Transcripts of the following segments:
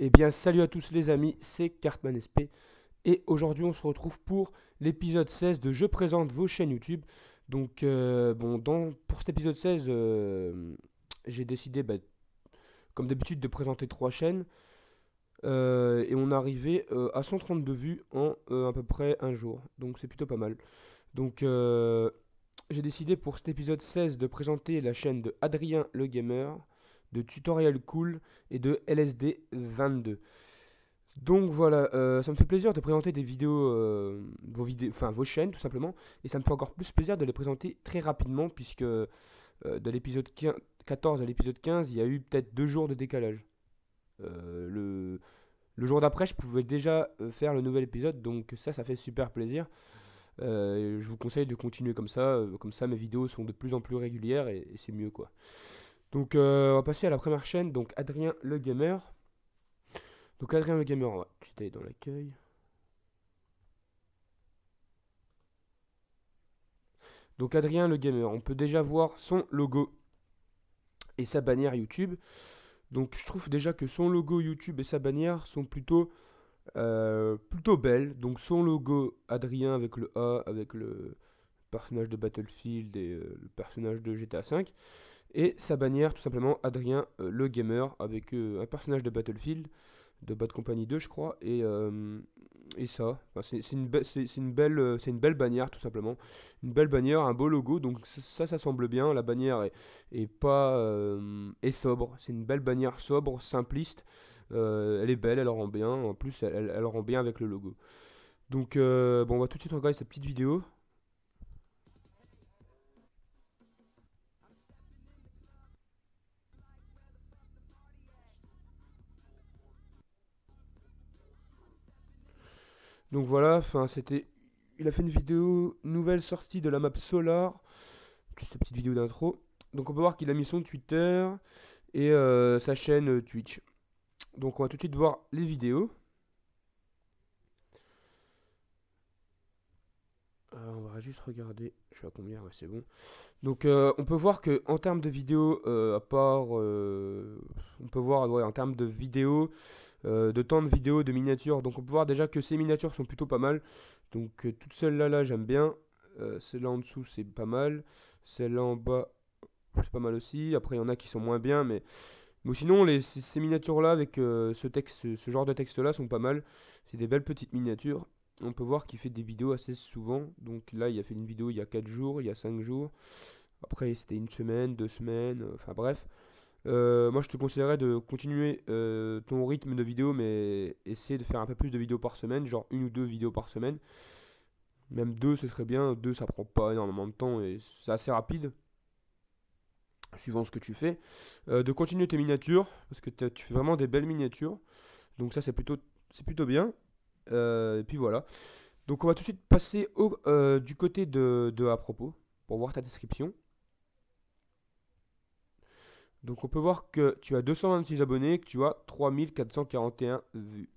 Eh bien, salut à tous les amis, c'est Cartman SP. Et aujourd'hui, on se retrouve pour l'épisode 16 de Je présente vos chaînes YouTube. Donc, euh, bon, dans, pour cet épisode 16, euh, j'ai décidé, bah, comme d'habitude, de présenter trois chaînes. Euh, et on est arrivé à 132 vues en à peu près un jour. Donc, c'est plutôt pas mal. Donc, j'ai décidé pour cet épisode 16 de présenter la chaîne de Adrien le Gamer de Tutorial Cool et de LSD22. Donc voilà, euh, ça me fait plaisir de présenter des vidéos, euh, vos vidéos, enfin vos chaînes tout simplement, et ça me fait encore plus plaisir de les présenter très rapidement puisque euh, de l'épisode 14 à l'épisode 15, il y a eu peut-être deux jours de décalage. le, jour d'après, je pouvais déjà faire le nouvel épisode, donc ça, ça fait super plaisir. je vous conseille de continuer comme ça, comme ça mes vidéos sont de plus en plus régulières et c'est mieux quoi. Donc euh, on va passer à la première chaîne, donc Adrien le Gamer. Donc Adrien le Gamer, dans l'accueil. Donc Adrien le Gamer, on peut déjà voir son logo et sa bannière YouTube. Donc je trouve déjà que son logo YouTube et sa bannière sont plutôt, euh, plutôt belles. Donc son logo Adrien avec le A, avec le personnage de Battlefield et euh, le personnage de GTA V. Et sa bannière, tout simplement, Adrien euh, le Gamer, avec euh, un personnage de Battlefield, de Bad Company 2, je crois, et, euh, ça. c'est une, une, belle, c'est une belle bannière, tout simplement. Une belle bannière, un beau logo, donc ça, ça semble bien. La bannière est, pas, est sobre. C'est une belle bannière sobre, simpliste. elle est belle, elle rend bien. En plus, elle, rend bien avec le logo. Donc, bon, on va tout de suite regarder cette petite vidéo. Donc voilà, enfin c'était. Il a fait une vidéo nouvelle sortie de la map Solar, Juste cette petite vidéo d'intro. Donc on peut voir qu'il a mis son Twitter et euh, sa chaîne euh, Twitch. Donc on va tout de suite voir les vidéos. Euh, on va juste regarder. Je suis à combien C'est bon. Donc, euh, on peut voir que en termes de vidéos, euh, à part, on peut voir en termes de vidéos, de temps de vidéos, de miniatures. Donc, on peut voir déjà que ces miniatures sont plutôt pas mal. Donc, toutes celles-là, là, j'aime bien. celle-là en dessous, c'est pas mal. Celle-là en bas, c'est pas mal aussi. Après, il y en a qui sont moins bien, mais mais sinon, les, ces miniatures-là, avec ce, texte, ce genre de texte-là, sont pas mal. C'est des belles petites miniatures on peut voir qu'il fait des vidéos assez souvent. Donc là, il a fait une vidéo il y a 4 jours, il y a 5 jours. Après, c'était une semaine, deux semaines, euh, enfin bref. Euh, moi, je te conseillerais de continuer euh, ton rythme de vidéo, mais essayer de faire un peu plus de vidéos par semaine, genre une ou deux vidéos par semaine. Même deux, ce serait bien. Deux, ça prend pas énormément de temps et c'est assez rapide, suivant ce que tu fais. de continuer tes miniatures, parce que tu fais vraiment des belles miniatures. Donc ça, c'est plutôt, plutôt bien. Euh, et puis voilà. Donc on va tout de suite passer au, euh, du côté de, de à propos pour voir ta description. Donc on peut voir que tu as 226 abonnés, que tu as 3441 vues.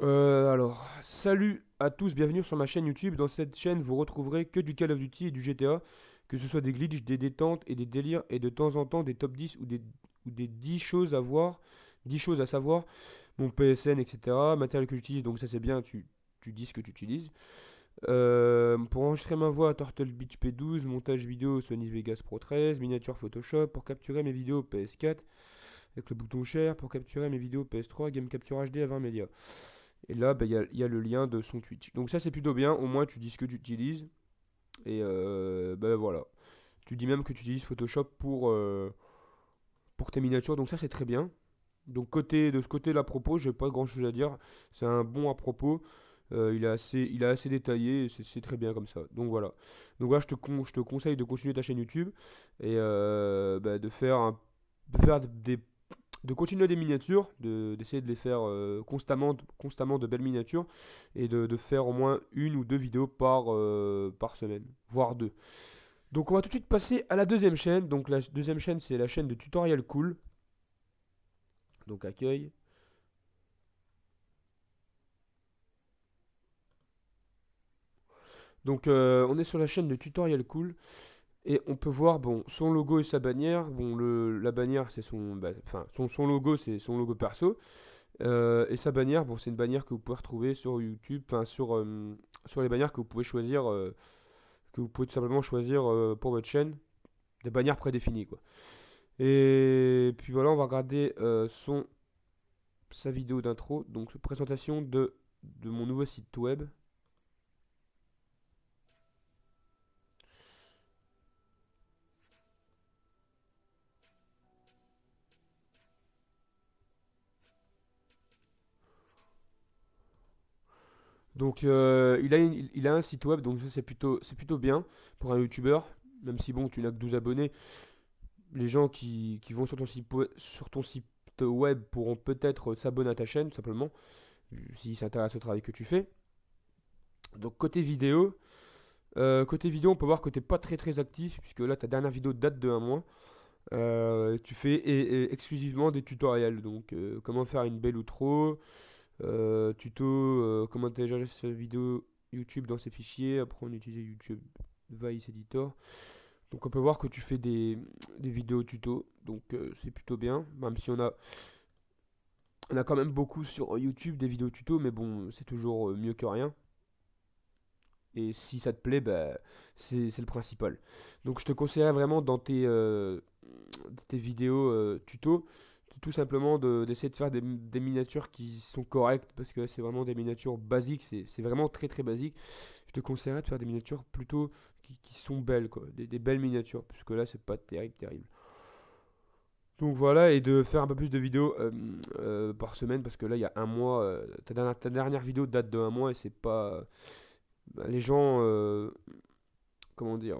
Euh, alors, salut à tous, bienvenue sur ma chaîne YouTube. Dans cette chaîne, vous retrouverez que du Call of Duty et du GTA, que ce soit des glitches, des détentes et des délires, et de temps en temps des top 10 ou des, ou des 10 choses à voir 10 choses à savoir, mon PSN, etc. Matériel que j'utilise, donc ça c'est bien, tu, dis ce que tu utilises. Euh, pour enregistrer ma voix, Turtle Beach P12, montage vidéo Sony Vegas Pro 13, miniature Photoshop, pour capturer mes vidéos PS4, avec le bouton cher, pour capturer mes vidéos PS3, Game Capture HD à 20 médias. Et là, bah, il y, a, le lien de son Twitch. Donc ça c'est plutôt bien, au moins tu dis ce que tu utilises. Et ben voilà. Tu dis même que tu utilises Photoshop pour, euh, pour tes miniatures, donc ça c'est très bien. Donc côté, de ce côté-là, propos, j'ai pas grand-chose à dire. C'est un bon à propos. Euh, il, est assez, il est assez détaillé, c'est très bien comme ça. Donc voilà. Donc voilà, je te, je te conseille de continuer ta chaîne YouTube et euh, bah, de, faire un, de des de continuer des miniatures, d'essayer de, les faire euh, constamment, constamment de belles miniatures et de, de, faire au moins une ou deux vidéos par, par semaine, voire deux. Donc on va tout de suite passer à la deuxième chaîne. Donc la deuxième chaîne c'est la chaîne de tutoriel cool donc accueil. Donc euh, on est sur la chaîne de tutoriel cool et on peut voir bon son logo et sa bannière. Bon le, la bannière c'est son bah, enfin son, logo c'est son logo perso euh, et sa bannière bon c'est une bannière que vous pouvez retrouver sur YouTube, enfin sur euh, sur les bannières que vous pouvez choisir que vous pouvez tout simplement choisir pour votre chaîne des bannières prédéfinies quoi. Et puis voilà, on va regarder euh, son, sa vidéo d'intro, donc présentation de, de mon nouveau site web. Donc euh, il, a il, a un site web, donc c'est plutôt, plutôt bien pour un youtubeur, même si bon tu n'as que 12 abonnés, les gens qui, vont sur ton, site, sur ton site web pourront peut-être s'abonner à ta chaîne, tout simplement, euh, s'ils s'intéressent au travail que tu fais. Donc côté vidéo, euh, côté vidéo, on peut voir que tu n'es pas très très actif, puisque là, ta dernière vidéo date de un mois. Euh, tu fais exclusivement des tutoriels, donc comment faire une belle outro, tuto, comment télécharger cette vidéo YouTube dans ses fichiers, après on utiliser YouTube Vice Editor. Donc on peut voir que tu fais des, vidéos tuto, donc euh, c'est plutôt bien, même si on a, on a quand même beaucoup sur YouTube des vidéos tuto, mais bon, c'est toujours euh, mieux que rien. Et si ça te plaît, bah, c'est le principal. Donc je te conseillerais vraiment dans tes, euh, vidéos tuto tout simplement d'essayer de, faire des, miniatures qui sont correctes parce que c'est vraiment des miniatures basiques, c'est vraiment très très basique. Je te conseillerais de faire des miniatures plutôt qui, sont belles, quoi, des, belles miniatures, puisque là c'est pas terrible, terrible. Donc voilà, et de faire un peu plus de vidéos euh, euh, par semaine parce que là il y a un mois, euh, ta, dernière, vidéo date de un mois et c'est pas. les gens. comment dire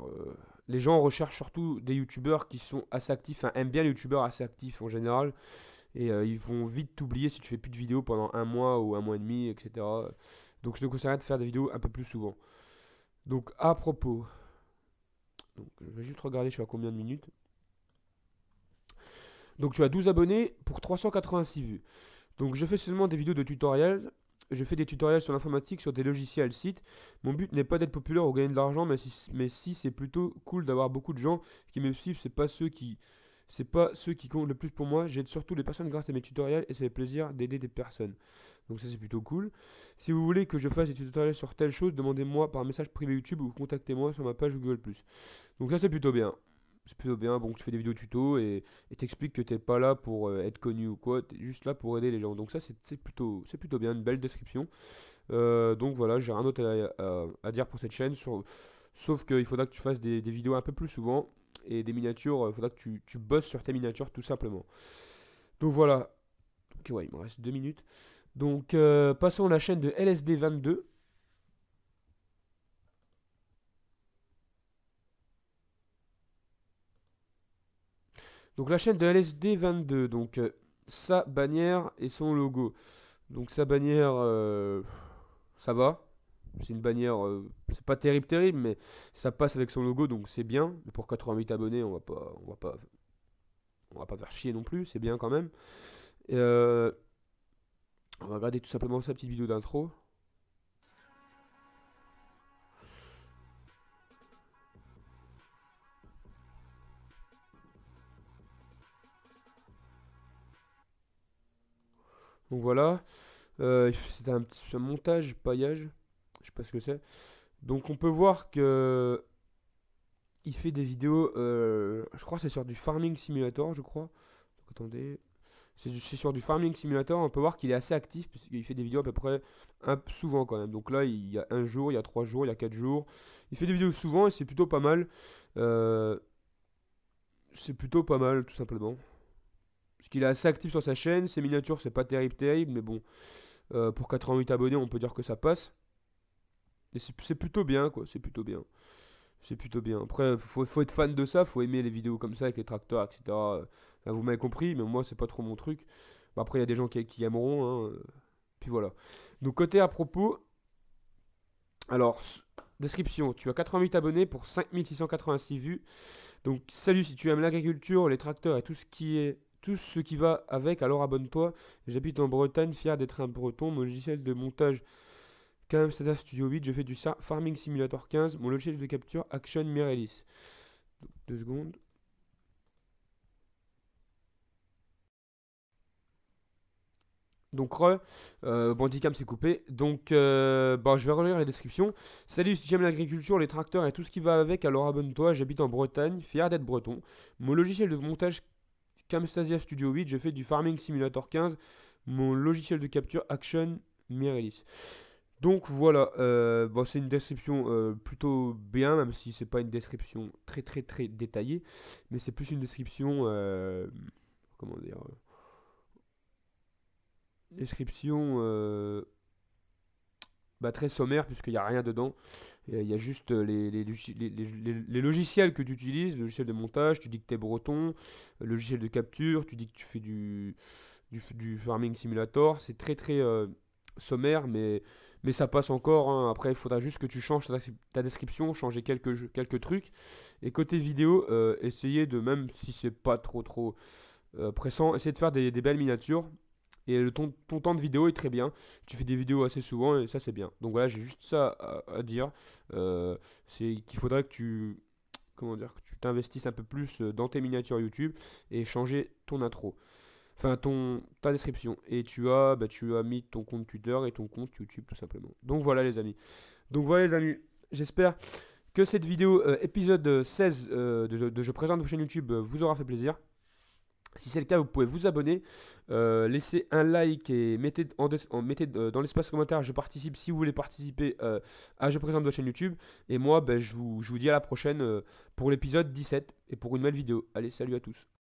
les gens recherchent surtout des youtubeurs qui sont assez actifs, enfin, aiment bien les youtubeurs assez actifs en général. Et euh, ils vont vite t'oublier si tu fais plus de vidéos pendant un mois ou un mois et demi, etc. Donc je te conseillerais de faire des vidéos un peu plus souvent. Donc à propos. Donc, je vais juste regarder je suis à combien de minutes. Donc tu as 12 abonnés pour 386 vues. Donc je fais seulement des vidéos de tutoriels je fais des tutoriels sur l'informatique, sur des logiciels sites. Mon but n'est pas d'être populaire ou gagner de l'argent, mais si, mais si c'est plutôt cool d'avoir beaucoup de gens qui me suivent, c'est pas ceux qui c'est pas ceux qui comptent le plus pour moi. J'aide surtout les personnes grâce à mes tutoriels et c'est le plaisir d'aider des personnes. Donc ça c'est plutôt cool. Si vous voulez que je fasse des tutoriels sur telle chose, demandez-moi par message privé YouTube ou contactez-moi sur ma page Google+. Donc ça c'est plutôt bien c'est plutôt bien. Bon, tu fais des vidéos tuto et t'expliques que t'es pas là pour euh, être connu ou quoi, t'es juste là pour aider les gens. Donc ça, c'est plutôt, plutôt bien, une belle description. Euh, donc voilà, j'ai rien d'autre à, dire pour cette chaîne. sauf qu'il faudra que tu fasses des, vidéos un peu plus souvent et des miniatures. Il euh, faudra que tu, bosses sur tes miniatures tout simplement. Donc voilà. Ok, ouais, il me reste deux minutes. Donc passons à la chaîne de LSD22. Donc la chaîne de LSD22, donc euh, sa bannière et son logo. Donc sa bannière, euh, ça va. C'est une bannière, euh, c'est pas terrible, terrible, mais ça passe avec son logo, donc c'est bien. pour 88 abonnés, on va pas, on va pas, on va pas faire chier non plus, c'est bien quand même. on va regarder tout simplement sa petite vidéo d'intro. Donc voilà. Euh, c'est un petit montage, paillage. Je sais pas ce que c'est. Donc on peut voir que il fait des vidéos. Euh, je crois c'est sur du farming simulator, je crois. Donc, attendez. C'est sur du farming simulator. On peut voir qu'il est assez actif puisqu'il fait des vidéos à peu près un, souvent quand même. Donc là, il y a un jour, il y a trois jours, il y a quatre jours. Il fait des vidéos souvent et c'est plutôt pas mal. Euh, c'est plutôt pas mal, tout simplement. Parce qu'il est assez actif sur sa chaîne, ses miniatures c'est pas terrible terrible, mais bon, euh, pour 88 abonnés on peut dire que ça passe. Et c'est plutôt bien quoi, c'est plutôt bien. C'est plutôt bien. Après, faut, faut être fan de ça, faut aimer les vidéos comme ça avec les tracteurs, etc. vous m'avez compris, mais moi c'est pas trop mon truc. Bah, après, il y a des gens qui, qui aimeront, hein, euh, puis voilà. Donc côté à propos, alors Description, tu as 88 abonnés pour 5686 vues. Donc salut si tu aimes l'agriculture, les tracteurs et tout ce qui est tout ce qui va avec, alors abonne-toi. J'habite en Bretagne, fier d'être un breton. Mon logiciel de montage Stata, Studio 8, je fais du Farming Simulator 15, mon logiciel de capture Action Mirelis. deux secondes. Donc re, euh, Bandicam s'est coupé. Donc euh, bah, je vais relire la description Salut, si j'aime l'agriculture, les tracteurs et tout ce qui va avec, alors abonne-toi, j'habite en Bretagne, fier d'être breton. Mon logiciel de montage Camstasia Studio 8, j'ai fait du Farming Simulator 15, mon logiciel de capture Action Mirelis. Donc voilà, euh, bon, c'est une description euh, plutôt bien, même si c'est pas une description très très très détaillée, mais c'est plus une description, euh, comment dire, description bah, très sommaire puisqu'il n'y a rien dedans. Il y a juste euh, les, les, logiciels que tu utilises, le logiciel de montage, tu dis tu es breton, le logiciel de capture, tu dis que tu fais du, du, farming simulator. C'est très très euh, sommaire, mais, mais ça passe encore. Hein. Après, il faudra juste que tu changes ta, description, changer quelques, quelques trucs. Et côté vidéo, euh, essayer de, même si c'est pas trop trop pressant, essayer de faire des belles miniatures. Et ton, temps de vidéo est très bien. Tu fais des vidéos assez souvent et ça, c'est bien. Donc voilà, j'ai juste ça à, dire. Euh, c'est qu'il faudrait que tu. Comment dire Que tu t'investisses un peu plus euh, dans tes miniatures YouTube et changer ton intro. Enfin, ton, ta description. Et tu as, bah, tu as mis ton compte Twitter et ton compte YouTube, tout simplement. Donc voilà, les amis. Donc voilà, les amis. J'espère que cette vidéo, euh, épisode 16 de, Je présente vos chaîne YouTube, vous aura fait plaisir. Si c'est le cas, vous pouvez vous abonner, euh, laisser un like et mettez, en dans l'espace commentaire je participe si vous voulez participer euh, à Je présente votre chaîne YouTube. Et moi, ben, je, vous, dis à la prochaine euh, pour l'épisode 17 et pour une nouvelle vidéo. Allez, salut à tous.